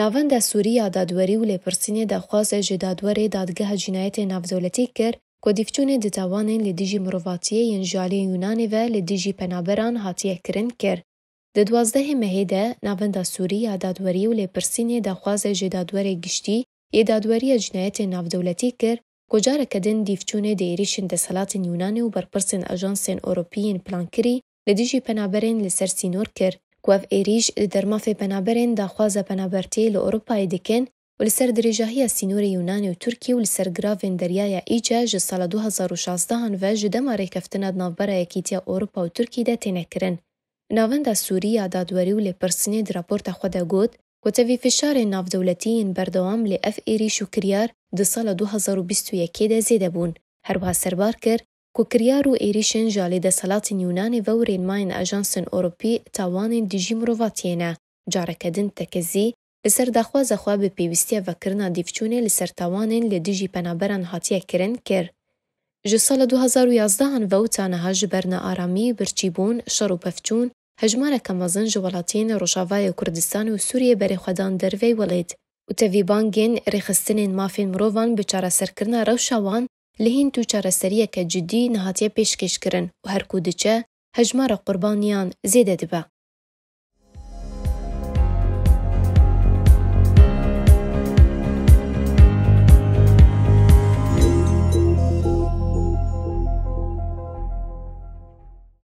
ناوەندە سووریا دادوەری و لێپرسینێ داخوازە ji dadwerê dadgeha cinayetê navdewletî kir ku dîfçûnê di tawanên li dijî mirovatiyê yên jaliyên Yunanê ve li dijî penaberan hatiye kirin kir. Di duwazdehê mehê de navenda Sûriya dadwerî û lêpirsînê daxwaze ji dadwerê giştî yê dadweriya cinayetê navdewletî kir ku careke din dîfçûnê di êrişên deselatên Yunanê û berpirsên ajansên Ewropî yên plankirî li dijî penaberên li ser sînor kir كواف إريج درمافي بنابرين دا خوازا بنابرتي لأوروبا دكين ولسر دريجة هي سينوري يوناني وتركي ولسر غرافين دريايا إيجا جي سالة 2016 هنفا جي دماري كفتنا دنافبرا يكيتيا أوروبا وتركي دا تنكرن نافندا سوريا دا دوري ولي برسني درابورتا خدا قوت وتفي في الشارع ناف دولتيين بردوام لأف إيريش وكريار دي سالة 2021 دا زيدة بون هروها سربار كر کوکریار و عێریشێن ژالێ دەسەڵاتی یونانی بە ورێنماین ئەژانسن ئۆروپی تاوانین دیژی مرۆڤاتیێنە جارەکەدن تەکەزی لەسەر داخوازەخوا بە پێویستە بەکردنا دیفچوونێ لە سەرتاوانین لە دیژی پەنابەران هاتیەکردن کرد. ji sala 2011an vewtaniha ji bernearamî birçîbûn şer û pevçûn hejmareke mezin ji welatiyên Rojavayê Kurdistan û Sûriye berêxwedan dervey welêt û tevî bangên rêxistinên mafên mirovan bi çareserkirina rewşa wan لە هین تو چارەسەریەکە جددی نەهاتیە پێشکەشکردن و هەرکوو دچە هەژمارە قوربانیان زێدە دبە